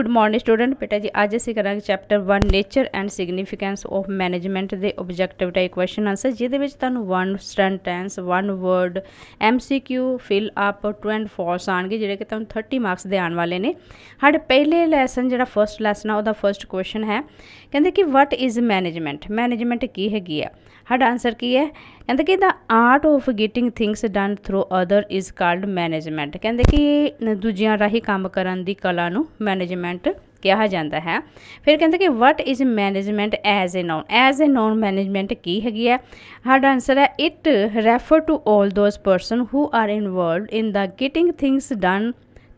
good morning student ਬੇਟਾ ਜੀ ਅੱਜ ਅਸੀਂ ਕਰਾਂਗੇ chapter 1 nature and significance of management ਦੇ ਆਬਜੈਕਟਿਵ ਟਾਈਪ ਕੁਐਸਚਨ ਆਨਸਰ ਜਿਹਦੇ ਵਿੱਚ ਤੁਹਾਨੂੰ one sentence one word MCQ fill up two and fours ਆਣਗੇ ਜਿਹੜੇ ਕਿ ਤੁਹਾਨੂੰ 30 ਮਾਰਕਸ ਦੇ ਆਣ ਵਾਲੇ ਨੇ ਸਾਡੇ ਪਹਿਲੇ ਲੈਸਨ ਜਿਹੜਾ ਫਰਸਟ ਲੈਸਨ ਆ ਉਹਦਾ ਫਰਸਟ ਕੁਐਸਚਨ ਹੈ ਕਹਿੰਦੇ ਕਿ ਵਾਟ ਇਜ਼ ਮੈਨੇਜਮੈਂਟ ਮੈਨੇਜਮੈਂਟ ਕੀ ਹੈਗੀ ਆ ਸਾਡਾ ਆਨਸਰ ਕੀ ਹੈ ਕਹਿੰਦੇ ਕਿ the art of getting things done through other is called management ਕਹਿੰਦੇ ਕਿ ਦੂਜਿਆਂ ਰਾਹੀਂ ਕੰਮ ਕਰਨ ਦੀ ਕਲਾ ਨੂੰ ਮੈਨੇਜਮੈਂਟ ਕਿਹਾ ਜਾਂਦਾ ਹੈ ਫਿਰ ਕਹਿੰਦੇ ਕਿ what is management as a noun as a noun management ਕੀ ਹੈਗੀ ਹੈ ਸਾਡਾ ਆਨਸਰ ਹੈ it refer to 올 those person who are involved in the getting things done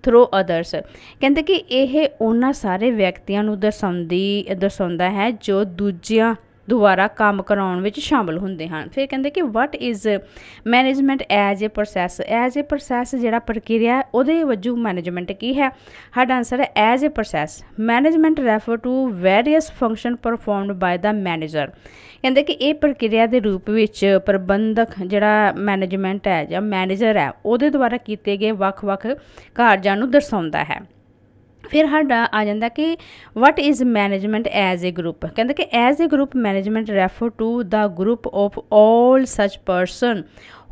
through others ਕਹਿੰਦੇ ਕਿ ਇਹ ਉਹਨਾਂ ਸਾਰੇ ਵਿਅਕਤੀਆਂ ਨੂੰ ਦਰਸਾਉਂਦੀ ਦਰਸਾਉਂਦਾ ਹੈ ਜੋ ਦੂਜਿਆਂ ਦੁਬਾਰਾ ਕੰਮ ਕਰਾਉਣ ਵਿੱਚ ਸ਼ਾਮਲ ਹੁੰਦੇ ਹਨ ਫਿਰ ਕਹਿੰਦੇ ਕਿ what is management as a process as a process ਜਿਹੜਾ ਪ੍ਰਕਿਰਿਆ ਉਹਦੇ ਵਜੋਂ ਮੈਨੇਜਮੈਂਟ ਕੀ ਹੈ ਸਾਡਾ ਆਨਸਰ ਹੈ as a process management refer to various function performed by the manager ਕਹਿੰਦੇ ਕਿ ਇਹ ਪ੍ਰਕਿਰਿਆ ਦੇ ਰੂਪ ਵਿੱਚ ਪ੍ਰਬੰਧਕ ਜਿਹੜਾ ਮੈਨੇਜਮੈਂਟ ਹੈ ਜਾਂ ਮੈਨੇਜਰ ਹੈ ਉਹਦੇ ਦੁਆਰਾ ਕੀਤੇ ਗਏ ਵੱਖ-ਵੱਖ ਕਾਰਜਾਂ ਨੂੰ ਦਰਸਾਉਂਦਾ ਹੈ ਫਿਰ ਸਾਡਾ ਆ ਜਾਂਦਾ ਕਿ what is management as a group ਕਹਿੰਦਾ ਕਿ as a group management refer to the group of 올 such person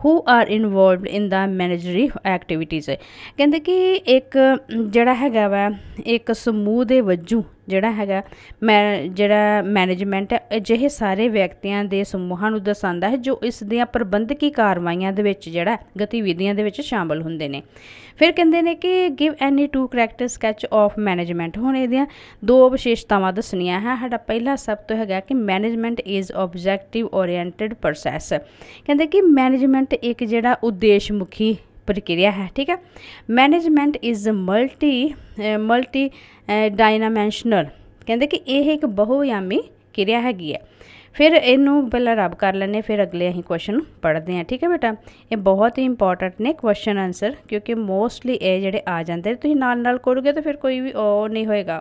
who are involved in the managerial activities ਕਹਿੰਦੇ ਕਿ ਇੱਕ ਜਿਹੜਾ ਹੈਗਾ ਵਾ ਇੱਕ ਸਮੂਹ ਦੇ ਵੱਜੂ ਜਿਹੜਾ ਹੈਗਾ ਮੈਂ ਜਿਹੜਾ ਮੈਨੇਜਮੈਂਟ ਹੈ ਅਜਿਹੇ ਸਾਰੇ ਵਿਅਕਤੀਆਂ ਦੇ ਸਮੂਹਾਂ ਨੂੰ ਦਰਸਾਉਂਦਾ ਹੈ ਜੋ ਇਸ ਦੀਆਂ ਪ੍ਰਬੰਧਕੀ ਕਾਰਵਾਈਆਂ ਦੇ ਵਿੱਚ ਜਿਹੜਾ ਗਤੀਵਿਧੀਆਂ ਦੇ ਵਿੱਚ ਸ਼ਾਮਲ ਹੁੰਦੇ ਨੇ ਫਿਰ ਕਹਿੰਦੇ ਨੇ ਕਿ give any two character sketch of management ਹੁਣ ਇਹਦੀਆਂ ਦੋ ਵਿਸ਼ੇਸ਼ਤਾਵਾਂ ਦੱਸਣੀਆਂ ਹੈ ਸਾਡਾ ਪਹਿਲਾ ਸਭ ਤੋਂ ਹੈਗਾ ਕਿ management is objective oriented process ਕਹਿੰਦੇ ਕਿ ਮੈਨੇਜਮੈਂਟ ਇੱਕ ਜਿਹੜਾ ਉਦੇਸ਼ ਮੁਖੀ ਪ੍ਰਕਿਰਿਆ ਹੈ ਠੀਕ ਹੈ management is multi multi dimensional ਕਹਿੰਦੇ ਕਿ ਇਹ ਇੱਕ ਬਹੁਯਾਮੀ ਕਿਰਿਆ ਹੈਗੀ ਹੈ ਫਿਰ ਇਹਨੂੰ ਪਹਿਲਾਂ ਰੱਬ ਕਰ ਲੈਨੇ ਫਿਰ ਅਗਲੇ ਅਸੀਂ ਕੁਐਸਚਨ ਪੜ੍ਹਦੇ ਹਾਂ ਠੀਕ ਹੈ ਬੇਟਾ ਇਹ ਬਹੁਤ ਹੀ ਇੰਪੋਰਟੈਂਟ ਨੇ ਕੁਐਸਚਨ ਆਨਸਰ ਕਿਉਂਕਿ ਮੋਸਟਲੀ ਇਹ ਜਿਹੜੇ ਆ ਜਾਂਦੇ ਤੁਸੀਂ ਨਾਲ ਨਾਲ ਕਰੋਗੇ ਤਾਂ ਫਿਰ ਕੋਈ ਵੀ ਉਹ ਨਹੀਂ ਹੋਏਗਾ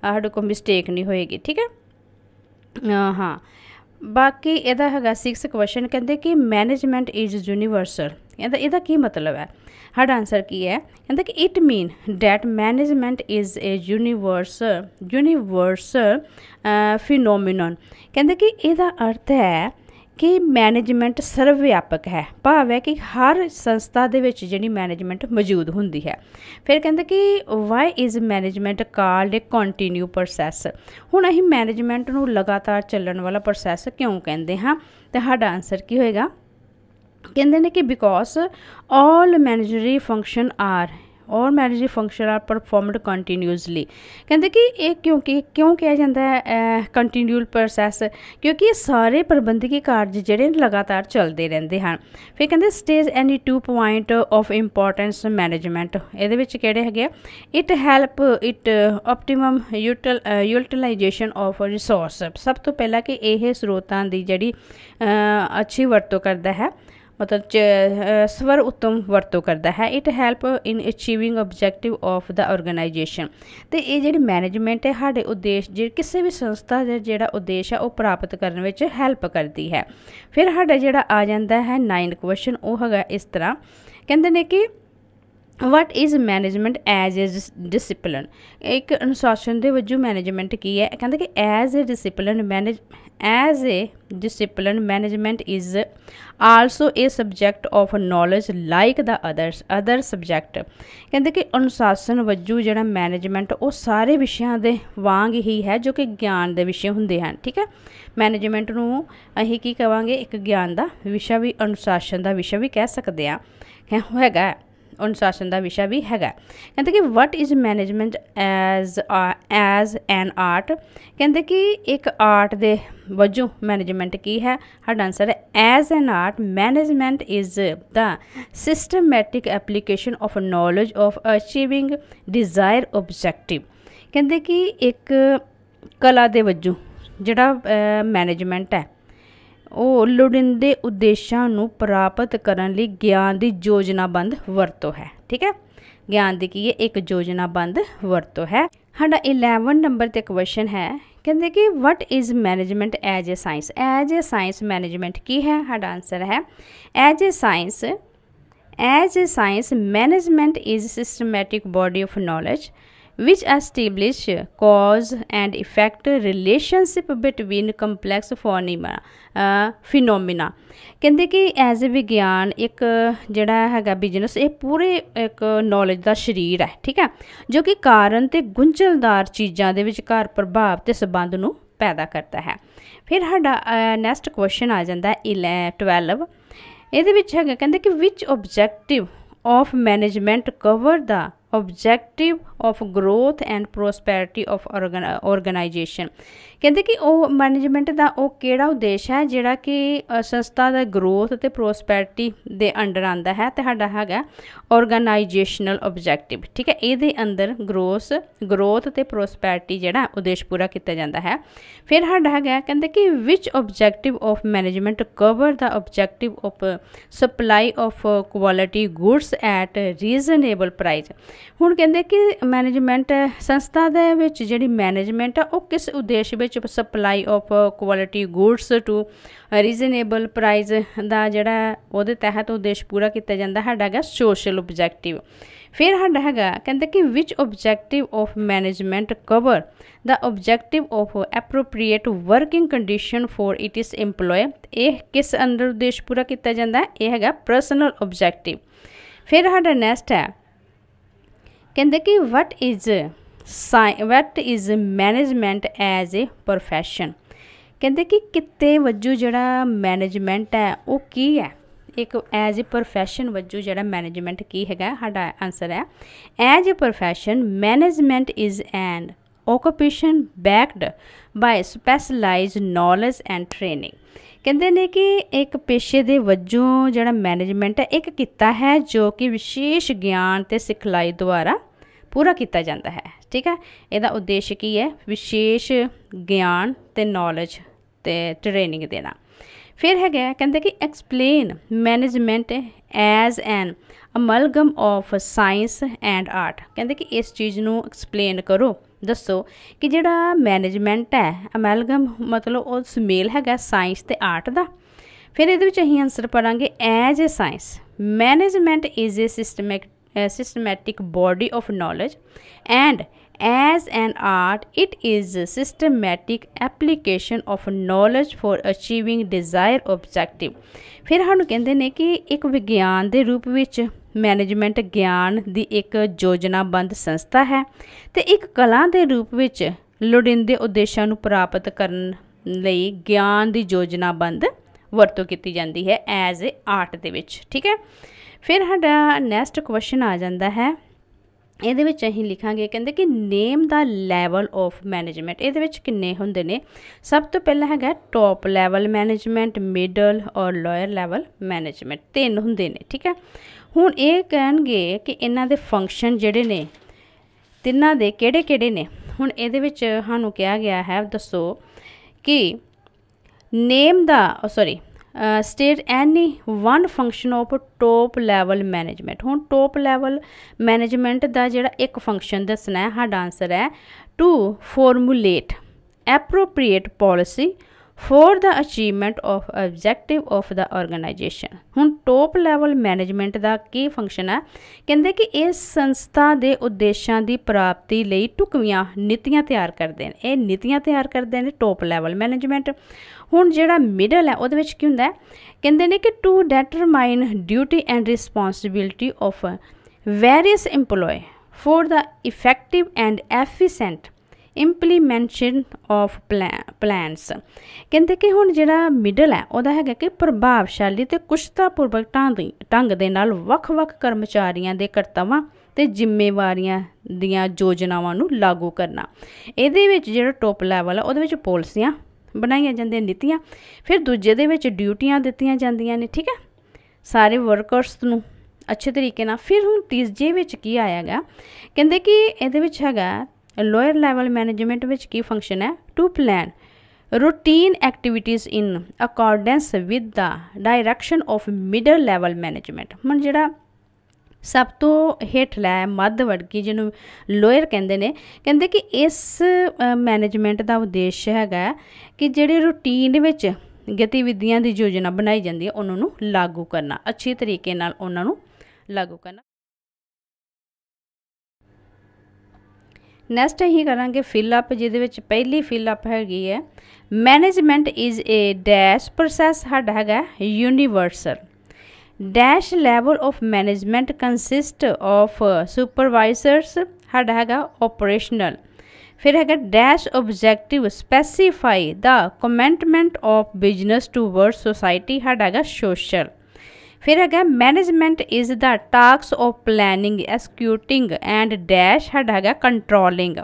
ਸਾਡੇ ਕੋ ਮਿਸਟੇਕ ਨਹੀਂ ਹੋਏਗੀ ਠੀਕ ਹੈ ਹਾਂ ਬਾਕੀ ਇਹਦਾ ਹੈਗਾ 6 ਕੁਐਸਚਨ ਕਹਿੰਦੇ ਕਿ ਮੈਨੇਜਮੈਂਟ ਇਜ਼ ਯੂਨੀਵਰਸਲ ਇਹਦਾ ਇਹਦਾ ਕੀ ਮਤਲਬ ਹੈ ਸਾਡਾ ਆਨਸਰ ਕੀ ਹੈ ਕਹਿੰਦਾ ਕਿ it mean that management is a universe universe phenomenon ਕਹਿੰਦਾ ਕਿ ਇਹਦਾ ਅਰਥ ਹੈ ਕਿ ਮੈਨੇਜਮੈਂਟ ਸਰਵ ਵਿਆਪਕ ਹੈ ਭਾਵ ਹੈ ਕਿ ਹਰ ਸੰਸਥਾ ਦੇ ਵਿੱਚ ਜਿਹੜੀ ਮੈਨੇਜਮੈਂਟ ਮੌਜੂਦ ਹੁੰਦੀ ਹੈ ਫਿਰ ਕਹਿੰਦੇ ਕਿ why is management called a continue process ਹੁਣ ਅਸੀਂ ਮੈਨੇਜਮੈਂਟ ਨੂੰ ਲਗਾਤਾਰ ਚੱਲਣ ਵਾਲਾ ਪ੍ਰੋਸੈਸ ਕਿਉਂ ਕਹਿੰਦੇ ਹਾਂ ਤੇ ਸਾਡਾ ਆਨਸਰ ਕੀ ਹੋਏਗਾ ਕਹਿੰਦੇ ਨੇ ਕਿ because all managerial function are or managerial function are performed continuously ਕਹਿੰਦੇ ਕਿ ਇਹ ਕਿਉਂਕਿ ਕਿਉਂ ਕਿਹਾ ਜਾਂਦਾ ਹੈ ਕੰਟੀਨਿਊਅਲ ਪ੍ਰੋਸੈਸ ਕਿਉਂਕਿ ਇਹ ਸਾਰੇ ਪ੍ਰਬੰਧਕੀ ਕਾਰਜ ਜਿਹੜੇ ਲਗਾਤਾਰ ਚੱਲਦੇ ਰਹਿੰਦੇ ਹਨ ਫਿਰ ਕਹਿੰਦੇ state any two point of importance management ਇਹਦੇ ਵਿੱਚ ਕਿਹੜੇ ਹੈਗੇ it help it optimum utilization of resource ਸਭ ਤੋਂ ਪਹਿਲਾਂ ਕਿ ਇਹ ਸਰੋਤਾਂ ਦੀ ਜਿਹੜੀ ਅੱਛੀ ਵਰਤੋਂ ਕਰਦਾ ਹੈ ਮਤਲਬ ਸਵਰ ਉਤਮ ਵਰਤੋਂ ਕਰਦਾ ਹੈ it help in achieving objective of the organization ਤੇ ਇਹ ਜਿਹੜੀ ਮੈਨੇਜਮੈਂਟ ਹੈ ਸਾਡੇ ਉਦੇਸ਼ ਜੇ ਕਿਸੇ ਵੀ ਸੰਸਥਾ ਦਾ ਜਿਹੜਾ ਉਦੇਸ਼ ਹੈ ਉਹ ਪ੍ਰਾਪਤ ਕਰਨ ਵਿੱਚ ਹੈਲਪ ਕਰਦੀ ਹੈ ਫਿਰ ਸਾਡਾ ਜਿਹੜਾ ਆ ਜਾਂਦਾ ਹੈ 9 ਕੁਐਸਚਨ ਉਹ ਹੈਗਾ ਇਸ ਤਰ੍ਹਾਂ ਕਹਿੰਦੇ ਨੇ ਕਿ what is management as a discipline ਇੱਕ ਅਨੁਸ਼ਾਸਨ ਦੇ ਵਜੋਂ ਮੈਨੇਜਮੈਂਟ ਕੀ ਹੈ ਕਹਿੰਦਾ ਕਿ as a discipline manage as a discipline management is also a subject of knowledge like the others other subject ਕਹਿੰਦੇ ਕਿ ਅਨੁਸ਼ਾਸਨ ਵਜੋਂ ਜਿਹੜਾ ਮੈਨੇਜਮੈਂਟ ਉਹ ਸਾਰੇ ਵਿਸ਼ਿਆਂ ਦੇ ਵਾਂਗ ਹੀ ਹੈ ਜੋ ਕਿ ਗਿਆਨ ਦੇ ਵਿਸ਼ੇ ਹੁੰਦੇ ਹਨ ਠੀਕ ਹੈ ਮੈਨੇਜਮੈਂਟ ਨੂੰ ਅਸੀਂ ਕੀ ਕਵਾਂਗੇ ਇੱਕ ਗਿਆਨ ਦਾ ਵਿਸ਼ਾ ਵੀ ਅਨੁਸ਼ਾਸਨ ਦਾ ਵਿਸ਼ਾ ਵੀ ਕਹਿ ਸਕਦੇ ਆ ਹੋਏਗਾ ਅਨੁਸ਼ਾਸਨ ਦਾ ਵਿਸ਼ਾ ਵੀ ਹੈਗਾ ਕਹਿੰਦੇ ਕਿ what is management as as an art ਕਹਿੰਦੇ ਕਿ ਇੱਕ ਆਰਟ ਦੇ ਵਜੋਂ ਮੈਨੇਜਮੈਂਟ ਕੀ ਹੈ ਸਾਡਾ ਆਨਸਰ ਹੈ as an art management is the systematic application of knowledge of achieving desire objective ਕਹਿੰਦੇ ਕਿ ਇੱਕ ਕਲਾ ਦੇ ਵਜੋਂ ਜਿਹੜਾ ਮੈਨੇਜਮੈਂਟ ਹੈ ਉਹ ਲੋੜਿੰਦੇ ਉਦੇਸ਼ਾਂ ਨੂੰ ਪ੍ਰਾਪਤ ਕਰਨ ਲਈ ਗਿਆਨ ਦੀ ਯੋਜਨਾਬੰਦ ਵਰਤੋਂ ਹੈ ਠੀਕ ਹੈ ਗਿਆਨ ਦੀ ਕੀ ਹੈ ਇੱਕ ਯੋਜਨਾਬੰਦ ਵਰਤੋਂ ਹੈ ਸਾਡਾ 11 ਨੰਬਰ ਤੇ ਕੁਐਸਚਨ ਹੈ ਕਹਿੰਦੇ ਕਿ what is management as a science as a science management ਕੀ ਹੈ ਸਾਡਾ ਆਨਸਰ ਹੈ as a science as a science management is systematic body of knowledge which establish cause and effect relationship between complex phenomena uh, phenomena ਕਹਿੰਦੇ ਕਿ as ਅ ਵਿਗਿਆਨ ਇੱਕ ਜਿਹੜਾ ਹੈਗਾ ਬਿਜ਼ਨਸ ਇਹ ਪੂਰੇ ਇੱਕ ਨੌਲੇਜ ਦਾ ਸ਼ਰੀਰ ਹੈ ਠੀਕ ਹੈ ਜੋ ਕਿ ਕਾਰਨ ਤੇ ਗੁੰਝਲਦਾਰ ਚੀਜ਼ਾਂ ਦੇ ਵਿਚਕਾਰ ਪ੍ਰਭਾਵ ਤੇ ਸਬੰਧ ਨੂੰ ਪੈਦਾ ਕਰਦਾ ਹੈ ਫਿਰ ਸਾਡਾ ਨੈਕਸਟ ਕੁਐਸਚਨ ਆ ਜਾਂਦਾ ਹੈ 12 ਇਹਦੇ ਵਿੱਚ ਹੈਗਾ ਕਹਿੰਦੇ ਕਿ which objective of management cover the objective of growth and prosperity of organization ਕਹਿੰਦੇ ਕਿ ਉਹ ਮੈਨੇਜਮੈਂਟ ਦਾ ਉਹ ਕਿਹੜਾ ਉਦੇਸ਼ ਹੈ ਜਿਹੜਾ ਕਿ ਸੰਸਥਾ ਦਾ ਗਰੋਥ ਤੇ ਪ੍ਰੋਸਪੈਰਿਟੀ ਦੇ ਅੰਡਰ ਆਂਦਾ ਹੈ ਤੁਹਾਡਾ ਹੈਗਾ ਆਰਗੇਨਾਈਜੇਸ਼ਨਲ ਆਬਜੈਕਟਿਵ ਠੀਕ ਹੈ ਇਹਦੇ ਅੰਦਰ ਗਰੋਸ ਗਰੋਥ ਤੇ ਪ੍ਰੋਸਪੈਰਿਟੀ ਜਿਹੜਾ ਉਦੇਸ਼ ਪੂਰਾ ਕੀਤਾ ਜਾਂਦਾ ਹੈ ਫਿਰ ਸਾਡਾ ਹੈਗਾ ਕਹਿੰਦੇ ਕਿ which objective of management cover the objective of supply of quality goods at reasonable price ਹੁਣ ਕਹਿੰਦੇ ਕਿ ਮੈਨੇਜਮੈਂਟ ਸੰਸਥਾ ਦੇ ਵਿੱਚ ਜਿਹੜੀ ਮੈਨੇਜਮੈਂਟ ਆ ਉਹ ਕਿਸ ਉਦੇਸ਼ ਵਿੱਚ supply of quality goods to reasonable price ਦਾ ਜਿਹੜਾ ਉਹਦੇ ਤਹਿਤ ਉਦੇਸ਼ ਪੂਰਾ ਕੀਤਾ ਜਾਂਦਾ ਹੈ ਹੈਗਾ ਸੋਸ਼ਲ ਆਬਜੈਕਟਿਵ ਫਿਰ ਸਾਡਾ ਹੈਗਾ ਕਹਿੰਦੇ ਕਿ which objective of management cover the objective of appropriate working condition for it is EMPLOYE ਇਹ ਕਿਸ ਅੰਦਰ ਉਦੇਸ਼ ਪੂਰਾ ਕੀਤਾ ਜਾਂਦਾ ਹੈ ਇਹ ਹੈਗਾ ਪਰਸਨਲ ਆਬਜੈਕਟਿਵ ਫਿਰ ਸਾਡਾ ਨੈਕਸਟ ਹੈ ਕਹਿੰਦੇ ਕਿ what is what is management as a profession ਕਹਿੰਦੇ ਕਿ ਕਿਤੇ ਵੱਜੂ ਜਿਹੜਾ ਮੈਨੇਜਮੈਂਟ ਹੈ ਉਹ ਕੀ ਹੈ ਇੱਕ ਐਜ਼ ਅ profession ਵੱਜੂ ਜਿਹੜਾ ਮੈਨੇਜਮੈਂਟ ਕੀ ਹੈਗਾ ਸਾਡਾ ਆਨਸਰ ਹੈ as a profession management is and occupation backed by specialized knowledge and training ਕਹਿੰਦੇ ਨੇ ਕਿ ਇੱਕ ਪੇਸ਼ੇ ਦੇ ਵੱਜੋਂ ਜਿਹੜਾ ਮੈਨੇਜਮੈਂਟ ਹੈ ਇੱਕ ਕਿੱਤਾ ਹੈ ਜੋ ਕਿ ਵਿਸ਼ੇਸ਼ ਗਿਆਨ ਤੇ ਸਿਖਲਾਈ ਦੁਆਰਾ ਪੂਰਾ ਕੀਤਾ ਜਾਂਦਾ ਹੈ ਠੀਕ ਹੈ ਇਹਦਾ ਉਦੇਸ਼ ਕੀ ਹੈ ਵਿਸ਼ੇਸ਼ ਗਿਆਨ ਤੇ ਨੌਲੇਜ ਤੇ ਟ੍ਰੇਨਿੰਗ ਦੇਣਾ ਫਿਰ ਹੈਗਾ ਕਹਿੰਦੇ ਕਿ explain management as an amalgam of science and art ਕਹਿੰਦੇ ਕਿ ਇਸ ਚੀਜ਼ ਨੂੰ ਐਕਸਪਲੇਨ ਕਰੋ ਦੱਸੋ ਕਿ ਜਿਹੜਾ ਮੈਨੇਜਮੈਂਟ ਹੈ ਅਮਲਗਮ ਮਤਲਬ ਉਹ ਸਮੇਲ ਹੈਗਾ ਸਾਇੰਸ ਤੇ ਆਰਟ ਦਾ ਫਿਰ ਇਹਦੇ ਵਿੱਚ ਅਸੀਂ ਆਨਸਰ ਪੜਾਂਗੇ as a science management is a systematic body of knowledge and as an art it is a systematic application of knowledge for achieving desire objective ਫਿਰ ਸਾਨੂੰ ਕਹਿੰਦੇ ਨੇ ਕਿ ਇੱਕ ਵਿਗਿਆਨ ਦੇ ਰੂਪ ਵਿੱਚ ਮੈਨੇਜਮੈਂਟ ਗਿਆਨ ਦੀ ਇੱਕ ਯੋਜਨਾਬੰਦ ਸੰਸਥਾ ਹੈ ਤੇ ਇੱਕ ਕਲਾ ਦੇ ਰੂਪ ਵਿੱਚ ਲੋੜਿੰਦੇ ਉਦੇਸ਼ਾਂ ਨੂੰ ਪ੍ਰਾਪਤ ਕਰਨ ਲਈ ਗਿਆਨ ਦੀ ਯੋਜਨਾਬੰਦ ਵਰਤੋਂ ਕੀਤੀ ਜਾਂਦੀ ਹੈ ਐਜ਼ ਅ ਆਰਟ ਦੇ ਵਿੱਚ ਠੀਕ ਹੈ ਫਿਰ ਸਾਡਾ ਨੈਕਸਟ ਕੁਐਸਚਨ ਆ ਜਾਂਦਾ ਹੈ ਇਹਦੇ ਵਿੱਚ ਅਸੀਂ ਲਿਖਾਂਗੇ ਕਹਿੰਦੇ ਕਿ name the level of management ਇਹਦੇ ਵਿੱਚ ਕਿੰਨੇ ਹੁੰਦੇ ਨੇ ਸਭ ਤੋਂ ਪਹਿਲਾਂ ਹੈਗਾ ਟੌਪ ਲੈਵਲ ਮੈਨੇਜਮੈਂਟ ਮਿਡਲ ਔਰ ਲੋਅਰ ਲੈਵਲ ਮੈਨੇਜਮੈਂਟ ਤਿੰਨ ਹੁੰਦੇ ਨੇ ਠੀਕ ਹੈ ਹੁਣ ਇਹ ਕਹਿਣਗੇ ਕਿ ਇਹਨਾਂ ਦੇ ਫੰਕਸ਼ਨ ਜਿਹੜੇ ਨੇ ਤਿੰਨਾਂ ਦੇ ਕਿਹੜੇ-ਕਿਹੜੇ ਨੇ ਹੁਣ ਇਹਦੇ ਵਿੱਚ ਸਾਨੂੰ ਕਿਹਾ ਗਿਆ ਹੈ ਦੱਸੋ ਕਿ name the sorry state any one function of top level management ਹੁਣ ਟੋਪ ਲੈਵਲ ਮੈਨੇਜਮੈਂਟ ਦਾ ਜਿਹੜਾ ਇੱਕ ਫੰਕਸ਼ਨ ਦੱਸਣਾ ਹੈ ਸਾਡਾ ਆਨਸਰ ਹੈ to formulate appropriate policy for the achievement of objective of the organization ਹੁਣ ਟੋਪ ਲੈਵਲ ਮੈਨੇਜਮੈਂਟ ਦਾ ਕੀ ਫੰਕਸ਼ਨ ਹੈ ਕਹਿੰਦੇ ਕਿ ਇਹ ਸੰਸਥਾ ਦੇ ਉਦੇਸ਼ਾਂ ਦੀ ਪ੍ਰਾਪਤੀ ਲਈ ਟੁਕਵੀਆਂ ਨੀਤੀਆਂ ਤਿਆਰ ਕਰਦੇ ਨੇ ਇਹ ਨੀਤੀਆਂ ਤਿਆਰ ਕਰਦੇ ਨੇ ਟੋਪ ਲੈਵਲ ਮੈਨੇਜਮੈਂਟ ਹੁਣ ਜਿਹੜਾ ਮਿਡਲ ਹੈ ਉਹਦੇ ਵਿੱਚ ਕੀ ਹੁੰਦਾ ਕਹਿੰਦੇ ਨੇ ਕਿ to determine duty and responsibility of various employee for the effective and efficient implementation of plans ਕਹਿੰਦੇ ਕਿ ਹੁਣ ਜਿਹੜਾ ਮਿਡਲ ਹੈ ਉਹਦਾ ਹੈਗਾ ਕਿ ਪ੍ਰਭਾਵਸ਼ਾਲੀ ਤੇ ਕੁਸ਼ਤਾ ਪੂਰਵਕ ਢੰਗ ਦੇ ਨਾਲ ਵੱਖ-ਵੱਖ ਕਰਮਚਾਰੀਆਂ ਦੇ ਕਰਤਵਾਂ ਤੇ ਜ਼ਿੰਮੇਵਾਰੀਆਂ ਦੀਆਂ ਯੋਜਨਾਵਾਂ ਨੂੰ ਲਾਗੂ ਕਰਨਾ ਇਹਦੇ ਵਿੱਚ ਜਿਹੜਾ ਟੌਪ ਲੈਵਲ ਹੈ ਉਹਦੇ ਵਿੱਚ ਪਾਲਿਸੀਆਂ ਬਣਾਈਆਂ ਜਾਂਦੀਆਂ ਨੀਤੀਆਂ ਫਿਰ ਦੂਜੇ ਦੇ ਵਿੱਚ ਡਿਊਟੀਆਂ ਦਿੱਤੀਆਂ ਜਾਂਦੀਆਂ ਨੇ ਠੀਕ ਹੈ ਸਾਰੇ ਵਰਕਰਸ ਨੂੰ ਅੱਛੇ ਤਰੀਕੇ ਨਾਲ ਫਿਰ ਹੁਣ ਤੀਜੇ ਵਿੱਚ ਕੀ ਆਇਆਗਾ ਕਹਿੰਦੇ ਕਿ ਇਹਦੇ ਵਿੱਚ ਹੈਗਾ ਲੋਅਰ ਲੈਵਲ ਮੈਨੇਜਮੈਂਟ ਵਿੱਚ ਕੀ ਫੰਕਸ਼ਨ ਹੈ ਟੂ ਪਲਾਨ ਰੂਟੀਨ ਐਕਟੀਵਿਟੀਆਂ in accordance with the direction of middle level management ਮਨ ਜਿਹੜਾ ਸਭ ਤੋਂ ਹੇਠਲਾ ਹੈ ਮੱਧ ਵਰਗੀ ਜਿਹਨੂੰ ਲੋਅਰ ਕਹਿੰਦੇ ਨੇ ਕਹਿੰਦੇ ਕਿ ਇਸ ਮੈਨੇਜਮੈਂਟ ਦਾ ਉਦੇਸ਼ ਹੈਗਾ ਕਿ ਜਿਹੜੇ ਰੂਟੀਨ ਵਿੱਚ ਗਤੀਵਿਧੀਆਂ ਦੀ ਯੋਜਨਾ ਬਣਾਈ ਜਾਂਦੀ ਹੈ ਉਹਨਾਂ ਨੂੰ ਲਾਗੂ ਕਰਨਾ ਅੱਛੇ ਤਰੀਕੇ ਨਾਲ ਉਹਨਾਂ ਨੂੰ ਲਾਗੂ ਕਰਨਾ ਨੈਕਸਟ ਅਸੀਂ ਕਰਾਂਗੇ ਫਿਲ ਅਪ ਜਿਹਦੇ ਵਿੱਚ ਪਹਿਲੀ ਫਿਲ ਅਪ ਹੈਗੀ ਹੈ management is a dash process ਸਾਡਾ ਹੈਗਾ universal dash level of management consist of supervisors ਸਾਡਾ ਹੈਗਾ ਆਪਰੇਸ਼ਨਲ ਫਿਰ ਹੈਗਾ dash objective specify the commitment of business toward society ਸਾਡਾ ਹੈਗਾ ਸੋਸ਼ਲ फिर अगर management is the task of planning executing and dash हड है कंट्रोलिंग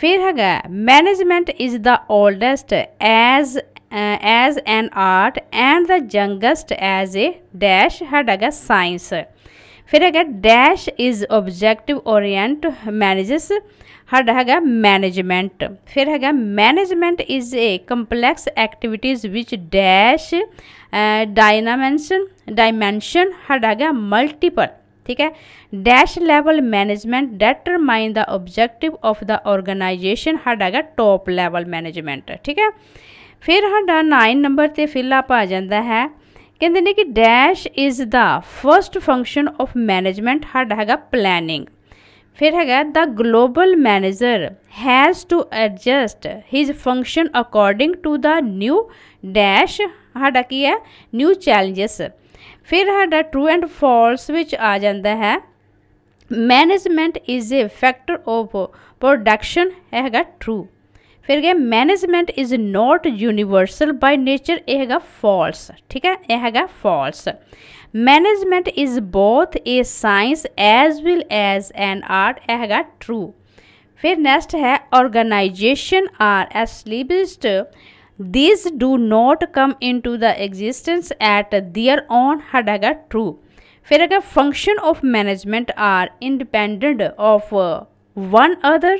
फिर है management is the oldest as as an art and the youngest as a dash हड है साइंस फिर है dash is objective orient manages हर है मैनेजमेंट फिर है management is a complex activities which dash dimension dimension हर है मल्टीपल ठीक है dash level management determine the objective of the organization हर है टॉप लेवल मैनेजमेंट ठीक है फिर हमारा नाइन नंबर से फिल आप आ जाता है ਕਹਿੰਦੇ ਨੇ कि dash is the first function of management ਸਾਡਾ हैगा ਪਲੈਨਿੰਗ फिर हैगा the global manager has to adjust his function according to the new dash हाडा की है न्यू चैलेंजस फिर हाँ ट्रू एंड फॉल्स आ जाता है management is a factor of production है ट्रू फिर गया management is not universal by nature यह है फॉल्स ठीक है यह है false management is both a science as well as an art eh true fir next hai organization are established these do not come into the existence at their own had true fir agar function of management are independent of uh, one other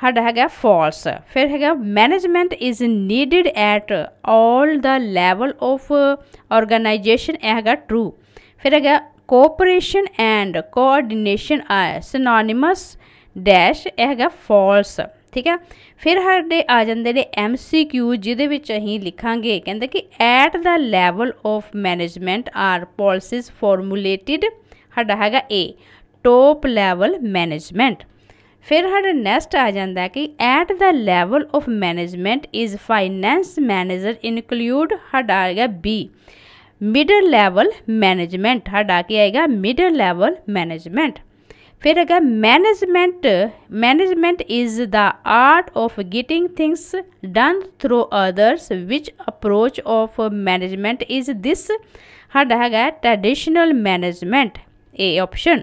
ਸਾਡਾ ਹੈਗਾ false ਫਿਰ ਹੈਗਾ management is needed at all the level of organization ਇਹ ਹੈਗਾ true ਫਿਰ ਹੈਗਾ cooperation and coordination are synonyms dash ਇਹ ਹੈਗਾ ਫਾਲਸ ਠੀਕ ਹੈ ਫਿਰ ਸਾਡੇ ਆ ਜਾਂਦੇ ਨੇ ਐਮ ਸੀ ਕਿਊ ਜਿਹਦੇ ਵਿੱਚ ਅਸੀਂ ਲਿਖਾਂਗੇ ਕਹਿੰਦੇ ਕਿ at the level of management are policies formulated ਸਾਡਾ ਹੈਗਾ ਏ ਟੋਪ ਲੈਵਲ ਮੈਨੇਜਮੈਂਟ फिर ਫਿਰ नैक्सट आ जाता कि at the level of management is finance manager include include आ गया बी मिडल लैवल मैनेजमेंट हटा की आएगा मिडल लैवल मैनेजमेंट फिर है management management is the art of getting things done through others which approach of management is this हटा है traditional management a option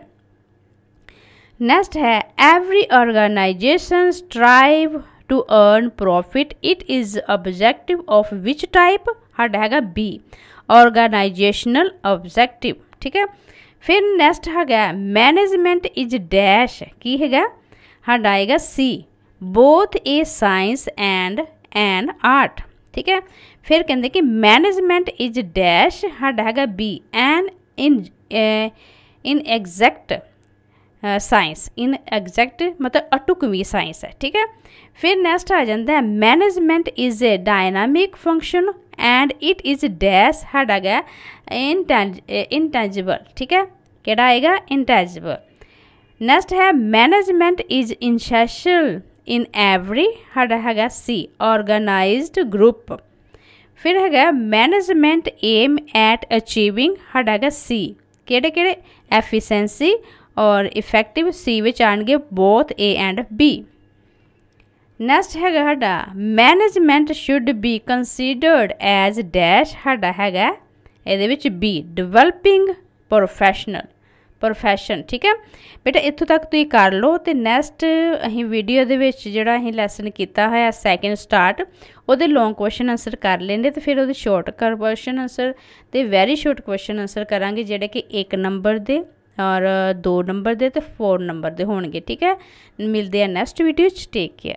next है every organization strive to earn profit it is objective of which type हट हैगा B organisational objective ठीक है फिर next है management is dash की है हट आएगा C both a science and an art ठीक है फिर कहते कि मैनेजमेंट इज डैश हट हैगा B and in inexact science inexact मतलब अटुकवी साइंस है ठीक है फिर नेक्स्ट आ जाता है management is a dynamic function and it is dash हाडा आ गया इंटेंजिबल ठीक है केड़ा आएगा इंटेंजिबल नेक्स्ट है management is essential in every हाडा है सी ऑर्गेनाइज ग्रुप फिर है मैनेजमेंट एम एट अचीविंग हाडा है सी केड़े केड़े एफिशेंसी ਔਰ ਇਫੈਕਟਿਵ ਸੀ ਵਿੱਚ ਆਣਗੇ both A and B next ਹੈਗਾ ਸਾਡਾ management should be considered as dash ਸਾਡਾ ਹੈਗਾ ਇਹਦੇ ਵਿੱਚ ਬੀ ਡਿਵੈਲਪਿੰਗ ਪ੍ਰੋਫੈਸ਼ਨਲ ਪ੍ਰੋਫੈਸ਼ਨ ਠੀਕ ਹੈ ਬੇਟਾ ਇੱਥੋਂ ਤੱਕ ਤੁਸੀਂ ਕਰ ਲਓ ਤੇ ਨੈਕਸਟ ਅਸੀਂ ਵੀਡੀਓ ਦੇ ਵਿੱਚ ਜਿਹੜਾ ਅਸੀਂ ਲੈਸਨ ਕੀਤਾ ਹੋਇਆ ਸੈਕਿੰਡ ਸਟਾਰਟ ਉਹਦੇ ਲੌਂਗ ਕੁਐਸਚਨ ਆਨਸਰ ਕਰ ਲੈਂਦੇ ਤੇ ਫਿਰ ਉਹਦੇ ਸ਼ਾਰਟ ਕੁਐਸਚਨ ਆਨਸਰ ਤੇ ਵੈਰੀ ਸ਼ਾਰਟ ਕੁਐਸਚਨ ਆਨਸਰ ਕਰਾਂਗੇ ਜਿਹੜੇ ਕਿ 1 ਨੰਬਰ ਦੇ ਔਰ 2 ਨੰਬਰ ਦੇ ਤੇ 4 ਨੰਬਰ ਦੇ ਹੋਣਗੇ ਠੀਕ ਹੈ ਮਿਲਦੇ ਆ ਨੈਕਸਟ ਵੀਡੀਓ 'ਚ ਟੇਕ ਕੇਅਰ